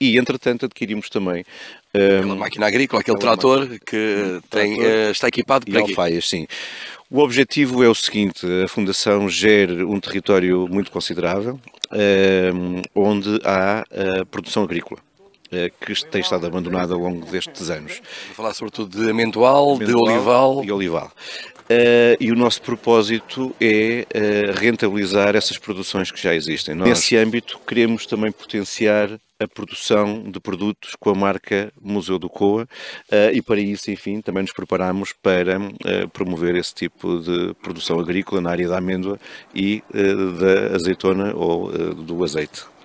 E, entretanto, adquirimos também. Aquela um, máquina agrícola, aquele trator máquina. que hum, tem, trator. Eh, está equipado para. E alfaias, sim. O objetivo é o seguinte: a Fundação gera um território muito considerável, um, onde há eh, produção agrícola eh, que tem estado abandonada ao longo destes anos. Vou falar sobretudo de amendoal, amendoal de olival. E olival. Uh, e o nosso propósito é uh, rentabilizar essas produções que já existem. Nós, nesse âmbito, queremos também potenciar a produção de produtos com a marca Museu do Coa uh, e para isso, enfim, também nos preparamos para promover esse tipo de produção agrícola na área da amêndoa e da azeitona ou do azeite.